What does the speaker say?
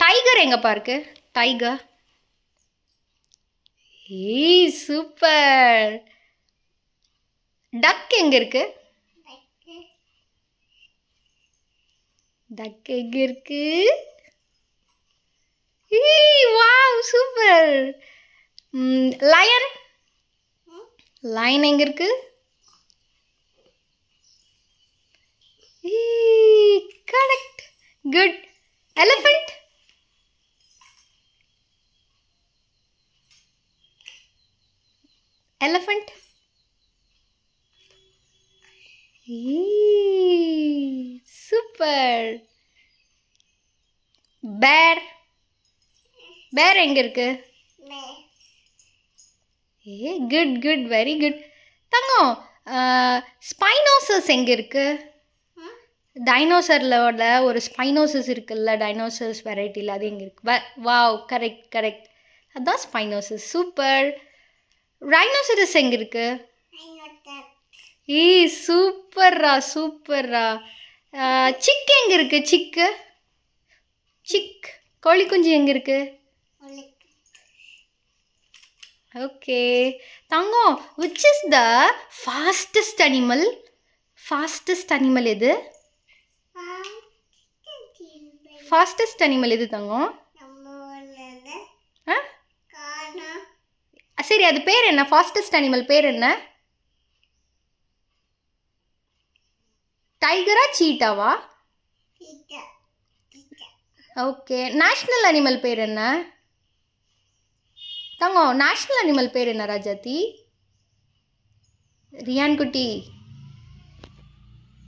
tiger எங்கப்பா இருக்கு tiger ஏய் சூப்பர் டக் எங்க இருக்கு டக் எங்க இருக்கு வாவ் சூப்பர் லயன் லயன் எங்க இருக்கு correct good elephant elephant Yee, super bear bear எங்க இருக்கு ஏ குட் குட் வெரி குட் தங்கம் ஸ்பைனோசஸ் எங்க இருக்கு டைனோசர்லோட ஒரு ஸ்பைனோசஸ் இருக்குல்ல டைனோசர்ஸ் வெரைட்டியில் அது எங்கே இருக்குது வாவ் கரெக்ட் கரெக்ட் அதுதான் ஸ்பைனோசஸ் சூப்பர் ரைனோசரஸ் எங்கே இருக்குது ஈ சூப்பர்ரா சூப்பர்ரா சிக் எங்கே இருக்குது சிக்கு சிக் கோழி குஞ்சு எங்கே இருக்குது ஓகே தங்கம் which is the fastest animal fastest animal எது ஃபாஸ்டஸ்ட் அனிமல் எது தங்கம் சரி அது பேர் என்ன ஃபாஸ்டஸ்ட் அனிமல் பேர் என்ன டைகரா சீட்டாவா ஓகே நேஷ்னல் அனிமல் பேர் என்ன தங்கம் நேஷ்னல் அனிமல் பேர் என்ன ராஜாத்தி ரியான்குட்டி